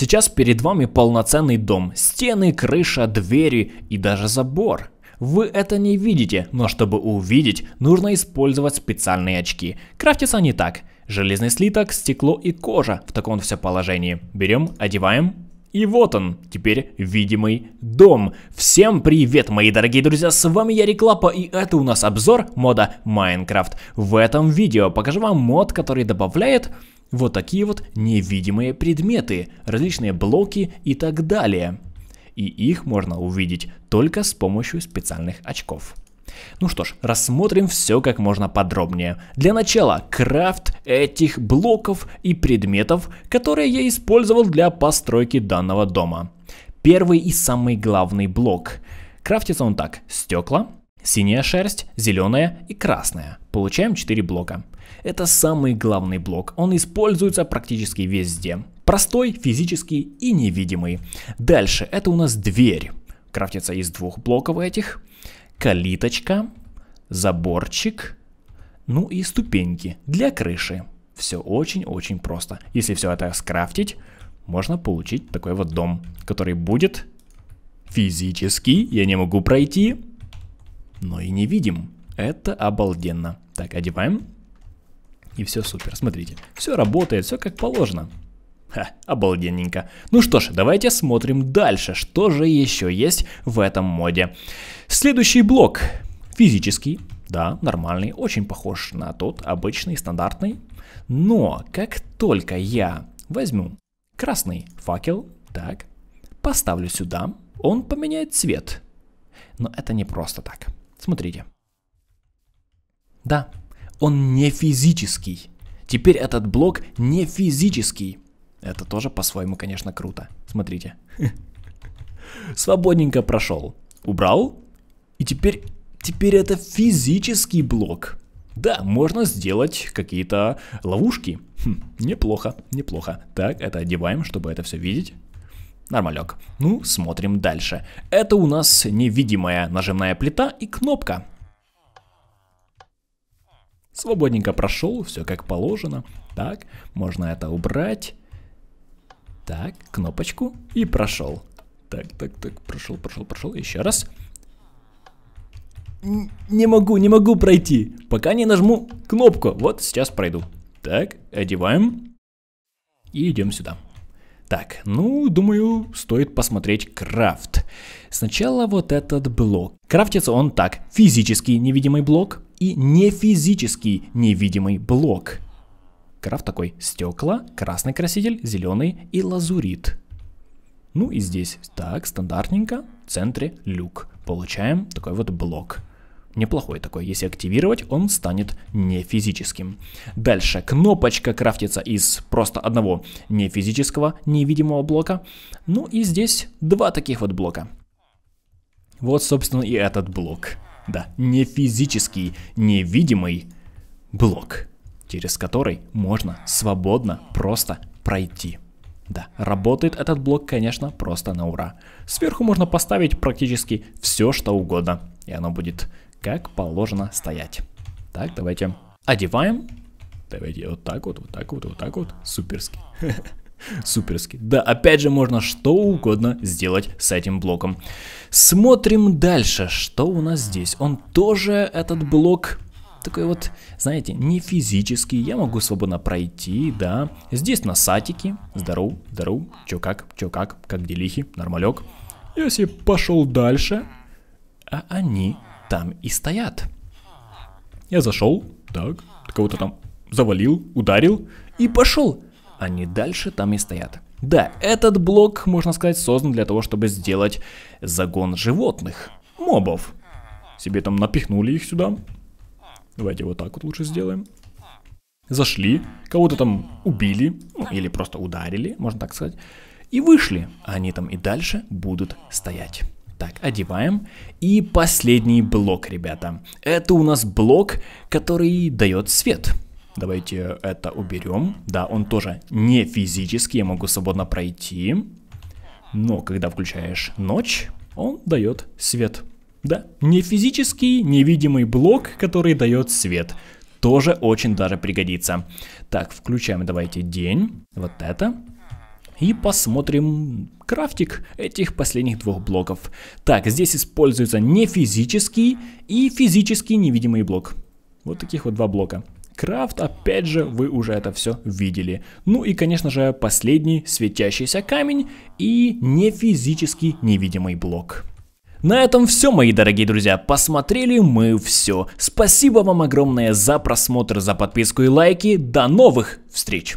Сейчас перед вами полноценный дом, стены, крыша, двери и даже забор. Вы это не видите, но чтобы увидеть, нужно использовать специальные очки. Крафтятся они так. Железный слиток, стекло и кожа в таком все положении. Берем, одеваем, и вот он, теперь видимый дом. Всем привет, мои дорогие друзья, с вами я, Реклапа, и это у нас обзор мода Майнкрафт. В этом видео покажу вам мод, который добавляет вот такие вот невидимые предметы, различные блоки и так далее. И их можно увидеть только с помощью специальных очков. Ну что ж, рассмотрим все как можно подробнее. Для начала крафт этих блоков и предметов, которые я использовал для постройки данного дома. Первый и самый главный блок. Крафтится он так. Стекла, Синяя шерсть, зеленая и красная. Получаем 4 блока. Это самый главный блок, он используется практически везде. Простой, физический и невидимый. Дальше, это у нас дверь. Крафтится из двух блоков этих. Калиточка, заборчик, ну и ступеньки для крыши. Все очень-очень просто. Если все это скрафтить, можно получить такой вот дом, который будет физический. я не могу пройти, но и не видим. Это обалденно. Так, одеваем. И все супер, смотрите. Все работает, все как положено. Ха, обалденненько. Ну что ж, давайте смотрим дальше, что же еще есть в этом моде. Следующий блок. Физический, да, нормальный, очень похож на тот обычный, стандартный. Но как только я возьму красный факел, так, поставлю сюда, он поменяет цвет. Но это не просто так. Смотрите. Да, он не физический. Теперь этот блок не физический. Это тоже по-своему, конечно, круто. Смотрите. Свободненько прошел. Убрал. И теперь, теперь это физический блок. Да, можно сделать какие-то ловушки. Хм, неплохо, неплохо. Так, это одеваем, чтобы это все видеть. Нормалек. Ну, смотрим дальше. Это у нас невидимая нажимная плита и кнопка. Свободненько прошел, все как положено. Так, можно это убрать. Так, кнопочку и прошел. Так, так, так, прошел, прошел, прошел. Еще раз. не могу, не могу пройти, пока не нажму кнопку. Вот сейчас пройду. Так, одеваем и идем сюда. Так, ну, думаю, стоит посмотреть крафт. Сначала вот этот блок. Крафтится он так. Физический невидимый блок и нефизический невидимый блок. Крафт такой. Стекла, красный краситель, зеленый и лазурит. Ну и здесь так, стандартненько, в центре люк. Получаем такой вот блок неплохой такой. Если активировать, он станет не физическим. Дальше кнопочка крафтится из просто одного не физического невидимого блока. Ну и здесь два таких вот блока. Вот, собственно, и этот блок. Да, не физический, невидимый блок, через который можно свободно просто пройти. Да, работает этот блок, конечно, просто на ура. Сверху можно поставить практически все, что угодно, и оно будет как положено стоять. Так, давайте одеваем. Давайте вот так вот, вот так вот, вот так вот. Суперски. Суперски. Да, опять же, можно что угодно сделать с этим блоком. Смотрим дальше, что у нас здесь. Он тоже, этот блок, такой вот, знаете, не физический. Я могу свободно пройти, да. Здесь насатики. Здоров, здоров. Чё как, чё как, как делихи, нормалек. Если пошел дальше. А они там и стоят. Я зашел, так, кого-то там завалил, ударил и пошел. Они дальше там и стоят. Да, этот блок, можно сказать, создан для того, чтобы сделать загон животных, мобов. Себе там напихнули их сюда. Давайте вот так вот лучше сделаем. Зашли, кого-то там убили, ну, или просто ударили, можно так сказать. И вышли. Они там и дальше будут стоять. Так, одеваем. И последний блок, ребята. Это у нас блок, который дает свет. Давайте это уберем. Да, он тоже не физический, я могу свободно пройти. Но когда включаешь ночь, он дает свет. Да, не физический, невидимый блок, который дает свет. Тоже очень даже пригодится. Так, включаем давайте день. Вот это и посмотрим крафтик этих последних двух блоков. Так, здесь используется не физический и физический невидимый блок. Вот таких вот два блока. Крафт, опять же, вы уже это все видели. Ну и, конечно же, последний светящийся камень и не физический невидимый блок. На этом все, мои дорогие друзья, посмотрели мы все. Спасибо вам огромное за просмотр, за подписку и лайки. До новых встреч!